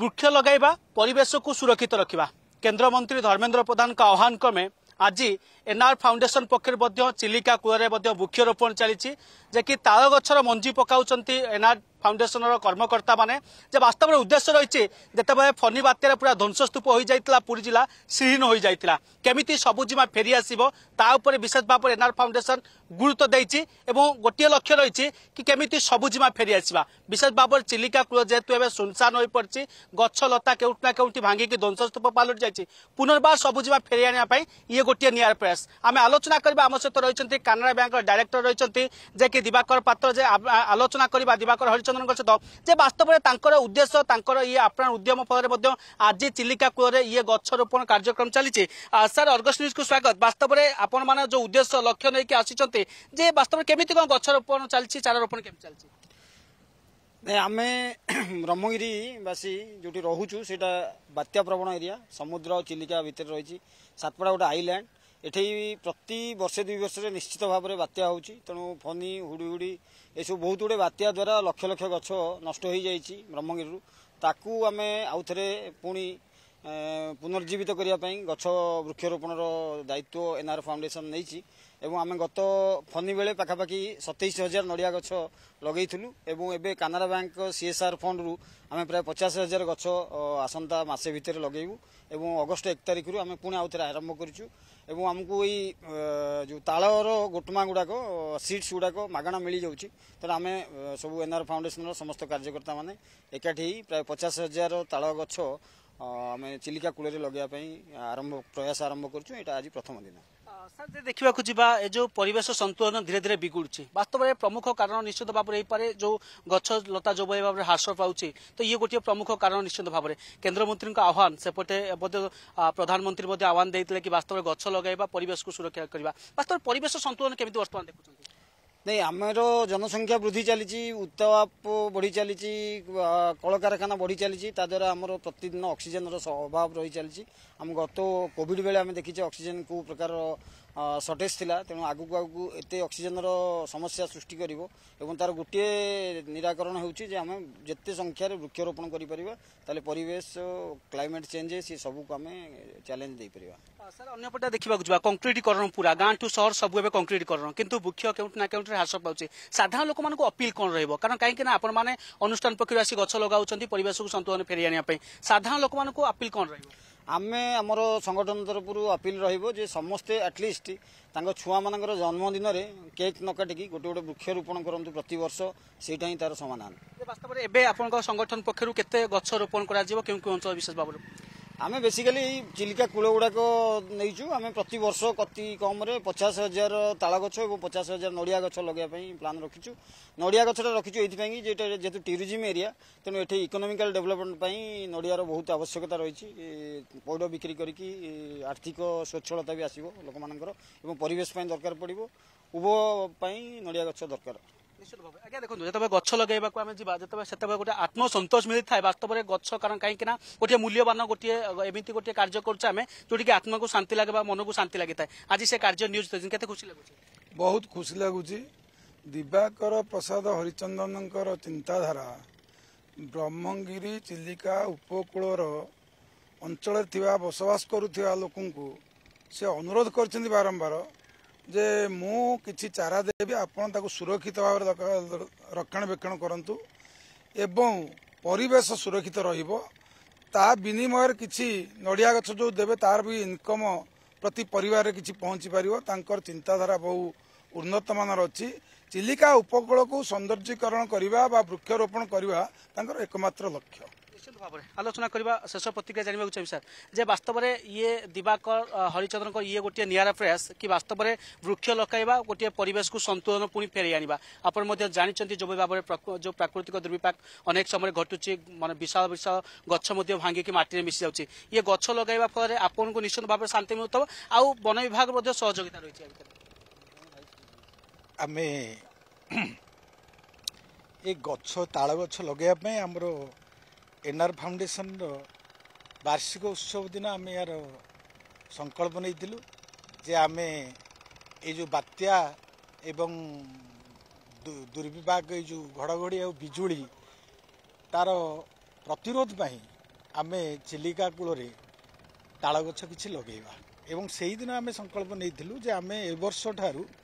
ବୃକ୍ଷ ଲଗାଇବା ପରିବେଶକୁ ସୁରକ୍ଷିତ ରଖିବା କେନ୍ଦ୍ରମନ୍ତ୍ରୀ ଧର୍ମେନ୍ଦ୍ର ପ୍ରଧାନଙ୍କ ଆହ୍ୱାନ କ୍ରମେ ଆଜି এনআর ফাউন্ডেসন পক্ষের মধ্য চিলিকা কূলরে মধ্য বৃক্ষরোপণ চালিছি যে কি তাল গছর মঞ্জি পকাউন এনআর ফাউন্ডেসনর কর্মকর্তা মানে যে বাস্তবের উদ্দেশ্য রয়েছে যেতবে ফনি বাত্যার পুরা ধ্বংসস্তূপ হয়ে যাই পুরী জেলা শ্রীহীন হয়ে যাই কেমিতি সবুজিমা ফেরি আসব তা উপরে বিশেষ ভাবে এনআর ফাউন্ডেসন গুরুত্ব দিয়েছে এবং গোটিয়ে লক্ষ্য রয়েছে কি কেমিতি সবুজিমা ফেরি আসবা বিশেষ ভাবে চিলিকা কূল যেহেতু এবার শুনশান হয়ে পড়ছে গছ লতা কেউ না কেউটি ভাঙ্গিকি ধ্বংসস্তূপ পালটি যাই পুনর্বার সবুজিমা ফেরি আনবা ইয়ে গোটিয়ে নিয়ার প্রয়াস ব্যাস আমি আলোচনা করা আমার সহ রয়েছেন কানাড়া ব্যাঙ্কর ডাইরেক্টর রয়েছেন যে কি দিবাকর পাত্র যে আলোচনা করা দিবাকর হরিচন্দ্রন সহ যে বাস্তবরে তাঁর উদ্দেশ্য তাঁর ইয়ে আপ্রাণ উদ্যম ফলে আজ চিলিকা কূলরে ইয়ে গছ রোপণ কার্যক্রম চালিছে স্যার অর্গস নিউজ কু স্বাগত বাস্তবরে আপন মানে যে উদ্দেশ্য লক্ষ্য নেই আসছেন যে বাস্তবরে কেমিতি কোন গছ রোপণ চালিছে চারা রোপণ কেমি চালিছে ଆମେ ବ୍ରହ୍ମଗିରିବାସୀ ଯେଉଁଠି ରହୁଛୁ ସେଇଟା ବାତ୍ୟା ପ୍ରବଣ ଏରିଆ ସମୁଦ୍ର ଚିଲିକା ଭିତରେ ରହିଛି ସାତପଡ଼ା ଗୋଟେ ଆଇଲ୍ୟାଣ୍ଡ ଏଠି ପ୍ରତି ବର୍ଷେ ଦୁଇ ବର୍ଷରେ ନିଶ୍ଚିତ ଭାବରେ ବାତ୍ୟା ହେଉଛି ତେଣୁ ଫନି ହୁଡ଼ି ହୁଡ଼ି ଏସବୁ ବହୁତ ଗୁଡ଼ିଏ ବାତ୍ୟା ଦ୍ୱାରା ଲକ୍ଷ ଲକ୍ଷ ଗଛ ନଷ୍ଟ ହୋଇଯାଇଛି ବ୍ରହ୍ମଗିରିରୁ ତାକୁ ଆମେ ଆଉଥରେ ପୁଣି ପୁନର୍ଜୀବିତ କରିବା ପାଇଁ ଗଛ ବୃକ୍ଷରୋପଣର ଦାୟିତ୍ୱ ଏନ୍ଆର୍ ଫାଉଣ୍ଡେସନ୍ ନେଇଛି ଏବଂ ଆମେ ଗତ ଫନି ବେଳେ ପାଖାପାଖି ସତେଇଶ ହଜାର ନଡ଼ିଆ ଗଛ ଲଗାଇଥିଲୁ ଏବଂ ଏବେ କାନାରା ବ୍ୟାଙ୍କ ସିଏସ୍ଆର୍ ଫଣ୍ଡରୁ ଆମେ ପ୍ରାୟ ପଚାଶ ହଜାର ଗଛ ଆସନ୍ତା ମାସେ ଭିତରେ ଲଗାଇବୁ ଏବଂ ଅଗଷ୍ଟ ଏକ ତାରିଖରୁ ଆମେ ପୁଣି ଆଉଥରେ ଆରମ୍ଭ କରିଛୁ ଏବଂ ଆମକୁ ଏଇ ଯେଉଁ ତାଳର ଗୋଟମା ଗୁଡ଼ାକ ସିଟ୍ସ ଗୁଡ଼ାକ ମାଗଣା ମିଳିଯାଉଛି ତେଣୁ ଆମେ ସବୁ ଏନ୍ଆର୍ ଫାଉଣ୍ଡେସନ୍ର ସମସ୍ତ କାର୍ଯ୍ୟକର୍ତ୍ତାମାନେ ଏକାଠି ହେଇ ପ୍ରାୟ ପଚାଶ ହଜାର ତାଳ ଗଛ ଆମେ ଚିଲିକା କୂଳରେ ଲଗେଇବା ପାଇଁ ଆରମ୍ଭ ପ୍ରୟାସ ଆରମ୍ଭ କରୁଛୁ ଏଇଟା ଆଜି ପ୍ରଥମ ଦିନ ସାର୍ ଦେଖିବାକୁ ଯିବା ଏ ଯୋଉ ପରିବେଶ ସନ୍ତୁଳନ ଧୀରେ ଧୀରେ ବିଗୁଡୁଛି ବାସ୍ତବରେ ପ୍ରମୁଖ କାରଣ ନିଶ୍ଚିତ ଭାବରେ ହେଇପାରେ ଯୋଉ ଗଛ ଲତା ଯୋଭଳି ଭାବରେ ହ୍ରାସ ପାଉଛି ତ ଇଏ ଗୋଟିଏ ପ୍ରମୁଖ କାରଣ ନିଶ୍ଚିତ ଭାବରେ କେନ୍ଦ୍ରମନ୍ତ୍ରୀଙ୍କ ଆହ୍ୱାନ ସେପଟେ ମଧ୍ୟ ପ୍ରଧାନମନ୍ତ୍ରୀ ମଧ୍ୟ ଆହ୍ୱାନ ଦେଇଥିଲେ କି ବାସ୍ତବରେ ଗଛ ଲଗାଇବା ପରିବେଶକୁ ସୁରକ୍ଷା କରିବା ବାସ୍ତବରେ ପରିବେଶ ସନ୍ତୁଳନ କେମିତି ବର୍ତ୍ତମାନ ଦେଖୁଛନ୍ତି ନାଇଁ ଆମର ଜନସଂଖ୍ୟା ବୃଦ୍ଧି ଚାଲିଛି ଉତ୍ତାପ ବଢ଼ି ଚାଲିଛି କଳକାରଖାନା ବଢ଼ି ଚାଲିଛି ତା ଦ୍ୱାରା ଆମର ପ୍ରତିଦିନ ଅକ୍ସିଜେନର ଅଭାବ ରହି ଚାଲିଛି ଆମ ଗତ କୋଭିଡ଼ ବେଳେ ଆମେ ଦେଖିଛେ ଅକ୍ସିଜେନ କେଉଁ ପ୍ରକାର ସର୍ଟେଜ୍ ଥିଲା ତେଣୁ ଆଗକୁ ଆଗକୁ ଏତେ ଅକ୍ସିଜେନ୍ର ସମସ୍ୟା ସୃଷ୍ଟି କରିବ ଏବଂ ତା'ର ଗୋଟିଏ ନିରାକରଣ ହେଉଛି ଯେ ଆମେ ଯେତେ ସଂଖ୍ୟାରେ ବୃକ୍ଷରୋପଣ କରିପାରିବା ତାହେଲେ ପରିବେଶ କ୍ଲାଇମେଟ୍ ଚେଞ୍ଜ ସେ ସବୁକୁ ଆମେ ଚ୍ୟାଲେଞ୍ଜ ଦେଇପାରିବା ସାର୍ ଅନ୍ୟପଟେ ଦେଖିବାକୁ ଯିବା କଂକ୍ରିଟିକରଣ ପୁରା ଗାଁ ଠୁ ସହର ସବୁ ଏବେ କଂକ୍ରିଟିକରଣ କିନ୍ତୁ ବୃକ୍ଷ କେଉଁଠି ନା କେଉଁଠି ହ୍ରାସ ପାଉଛି ସାଧାରଣ ଲୋକମାନଙ୍କୁ ଅପିଲ କ'ଣ ରହିବ କାରଣ କାହିଁକି ନା ଆପଣମାନେ ଅନୁଷ୍ଠାନ ପକ୍ଷରୁ ଆସି ଗଛ ଲଗାଉଛନ୍ତି ପରିବେଶକୁ ସନ୍ତୁଳନ ଫେରି ଆଣିବା ପାଇଁ ସାଧାରଣ ଲୋକମାନଙ୍କୁ ଅପିଲ କ'ଣ ରହିବ ଆମେ ଆମର ସଂଗଠନ ତରଫରୁ ଅପିଲ ରହିବ ଯେ ସମସ୍ତେ ଆଟଲିଷ୍ଟ ତାଙ୍କ ଛୁଆମାନଙ୍କର ଜନ୍ମଦିନରେ କେକ୍ ନ କାଟିକି ଗୋଟେ ଗୋଟେ ବୃକ୍ଷ ରୋପଣ କରନ୍ତୁ ପ୍ରତିବର୍ଷ ସେଇଟା ହିଁ ତାର ସମାଧାନ ବାସ୍ତବରେ ଏବେ ଆପଣଙ୍କ ସଂଗଠନ ପକ୍ଷରୁ କେତେ ଗଛ ରୋପଣ କରାଯିବ କେଉଁ କେଉଁ ଅଞ୍ଚଳ ବିଶେଷ ଭାବରେ आमे बेसिक चिकुक नै आमे प्रती वर्ष कति कम पचास हजार तागछु पचास हजार नडि गछ लगै प्लान रि नगछा रिपाइकु टुरी एरिया ते इकोनोमिकाल डेभलपमेन्टप नड बहुत आवश्यकता र पैड बिक्री गरिक आर्थिक स्वच्छलता आस लोक दरकार पडि उभ नडि गछ दरकार ଆଜ୍ଞା ଦେଖନ୍ତୁ ଯେତେବେଳେ ଗଛ ଲଗାଇବାକୁ ଆମେ ଯିବା ଯେତେବେଳେ ସେତେବେଳେ ଗୋଟେ ଆତ୍ମସନ୍ତୋଷ ମିଳିଥାଏ ବାସ୍ତବରେ ଗଛ କାରଣ କାହିଁକି ଗୋଟିଏ ମୂଲ୍ୟବାନ ଗୋଟିଏ ଏମିତି ଗୋଟିଏ କାର୍ଯ୍ୟ କରୁଛେ ଆମେ ଯୋଉଠିକି ଆତ୍ମାକୁ ଶାନ୍ତି ଲାଗେ ବା ମନକୁ ଶାନ୍ତି ଲାଗିଥାଏ ଆଜି ସେ କାର୍ଯ୍ୟ ନ୍ୟୁଜ୍ ଦେଉଛନ୍ତି କେତେ ଖୁସି ଲାଗୁଛି ବହୁତ ଖୁସି ଲାଗୁଛି ଦିବାକର ପ୍ରସାଦ ହରିଚନ୍ଦନଙ୍କର ଚିନ୍ତାଧାରା ବ୍ରହ୍ମଗିରି ଚିଲିକା ଉପକୂଳର ଅଞ୍ଚଳରେ ଥିବା ବସବାସ କରୁଥିବା ଲୋକଙ୍କୁ ସେ ଅନୁରୋଧ କରିଛନ୍ତି ବାରମ୍ବାର ଯେ ମୁଁ କିଛି ଚାରା ଦେବି ଆପଣ ତାକୁ ସୁରକ୍ଷିତ ଭାବରେ ରକ୍ଷଣାବେକ୍ଷଣ କରନ୍ତୁ ଏବଂ ପରିବେଶ ସୁରକ୍ଷିତ ରହିବ ତା ବିନିମୟରେ କିଛି ନଡ଼ିଆ ଗଛ ଯେଉଁ ଦେବେ ତାର ବି ଇନକମ୍ ପ୍ରତି ପରିବାରରେ କିଛି ପହଞ୍ଚି ପାରିବ ତାଙ୍କର ଚିନ୍ତାଧାରା ବହୁ ଉନ୍ନତମାନର ଅଛି ଚିଲିକା ଉପକୂଳକୁ ସୌନ୍ଦର୍ଯ୍ୟକରଣ କରିବା ବା ବୃକ୍ଷରୋପଣ କରିବା ତାଙ୍କର ଏକମାତ୍ର ଲକ୍ଷ୍ୟ ନିଶ୍ଚିତ ଭାବରେ ଆଲୋଚନା କରିବା ଶେଷ ପ୍ରତିକ୍ରିୟା ଜାଣିବାକୁ ଚାହିଁବି ସାର୍ ଯେ ବାସ୍ତବରେ ଇଏ ଦିବାକର ହରିଚନ୍ଦ୍ରଙ୍କ ଇଏ ଗୋଟିଏ ନିଆରା ପ୍ରୟାସ କି ବାସ୍ତବରେ ବୃକ୍ଷ ଲଗାଇବା ଗୋଟିଏ ପରିବେଶକୁ ସନ୍ତୁଳନ ପୁଣି ଫେରାଇ ଆଣିବା ଆପଣ ମଧ୍ୟ ଜାଣିଛନ୍ତି ଯୋଉ ଭାବରେ ଯୋଉ ପ୍ରାକୃତିକ ଦୁର୍ବିପାକ ଅନେକ ସମୟରେ ଘଟୁଛି ମାନେ ବିଶାଳ ବିଶାଳ ଗଛ ମଧ୍ୟ ଭାଙ୍ଗିକି ମାଟିରେ ମିଶି ଯାଉଛି ଇଏ ଗଛ ଲଗାଇବା ଫଳରେ ଆପଣଙ୍କୁ ନିଶ୍ଚିତ ଭାବରେ ଶାନ୍ତି ମିଳୁଥିବ ଆଉ ବନ ବିଭାଗ ମଧ୍ୟ ସହଯୋଗିତା ରହିଛି ଆମେ ଏ ଗଛ ତାଳ ଗଛ ଲଗାଇବା ପାଇଁ ଆମର ଏନ୍ଆର୍ ଫାଉଣ୍ଡେସନ୍ର ବାର୍ଷିକ ଉତ୍ସବ ଦିନ ଆମେ ଏହାର ସଂକଳ୍ପ ନେଇଥିଲୁ ଯେ ଆମେ ଏଇ ଯେଉଁ ବାତ୍ୟା ଏବଂ ଦୁର୍ବିପାକ ଏଇ ଯେଉଁ ଘଡ଼ଘଡ଼ି ଆଉ ବିଜୁଳି ତା'ର ପ୍ରତିରୋଧ ପାଇଁ ଆମେ ଚିଲିକା କୂଳରେ ତାଳ ଗଛ କିଛି ଲଗାଇବା ଏବଂ ସେହିଦିନ ଆମେ ସଂକଳ୍ପ ନେଇଥିଲୁ ଯେ ଆମେ ଏ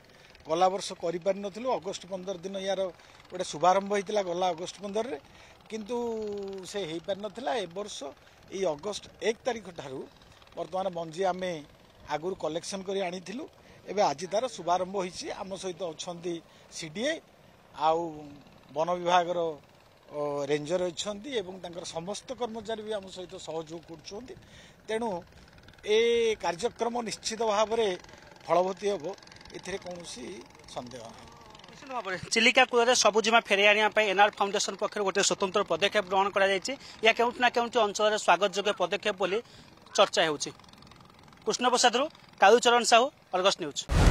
ଗଲା ବର୍ଷ କରିପାରିନଥିଲୁ ଅଗଷ୍ଟ ପନ୍ଦର ଦିନ ଏହାର ଗୋଟେ ଶୁଭାରମ୍ଭ ହୋଇଥିଲା ଗଲା ଅଗଷ୍ଟ ପନ୍ଦରରେ କିନ୍ତୁ ସେ ହୋଇପାରିନଥିଲା ଏ ବର୍ଷ ଏଇ ଅଗଷ୍ଟ ଏକ ତାରିଖ ଠାରୁ ବର୍ତ୍ତମାନ ମଞ୍ଜି ଆମେ ଆଗରୁ କଲେକ୍ସନ୍ କରି ଆଣିଥିଲୁ ଏବେ ଆଜି ତାର ଶୁଭାରମ୍ଭ ହୋଇଛି ଆମ ସହିତ ଅଛନ୍ତି ସି ଡ଼ି ଏ ଆଉ ବନ ବିଭାଗର ରେଞ୍ଜର ଅଛନ୍ତି ଏବଂ ତାଙ୍କର ସମସ୍ତ କର୍ମଚାରୀ ବି ଆମ ସହିତ ସହଯୋଗ କରୁଛନ୍ତି ତେଣୁ ଏ କାର୍ଯ୍ୟକ୍ରମ ନିଶ୍ଚିତ ଭାବରେ ଫଳବତୀ ହେବ ଏଥିରେ କୌଣସି ସନ୍ଦେହ ନାହିଁ ଚିଲିକା କୂଳରେ ସବୁଜିମା ଫେରାଇ ଆଣିବା ପାଇଁ ଏନ୍ଆର୍ ଫାଉଣ୍ଡେସନ ପକ୍ଷରୁ ଗୋଟିଏ ସ୍ୱତନ୍ତ୍ର ପଦକ୍ଷେପ ଗ୍ରହଣ କରାଯାଇଛି ଏହା କେଉଁଠି ନା କେଉଁଠି ଅଞ୍ଚଳରେ ସ୍ୱାଗତ ଯୋଗ୍ୟ ପଦକ୍ଷେପ ବୋଲି ଚର୍ଚ୍ଚା ହେଉଛି କୃଷ୍ଣପ୍ରସାଦରୁ କାଳୁଚରଣ ସାହୁ ଅର୍ଗସ୍ ନ୍ୟୁଜ୍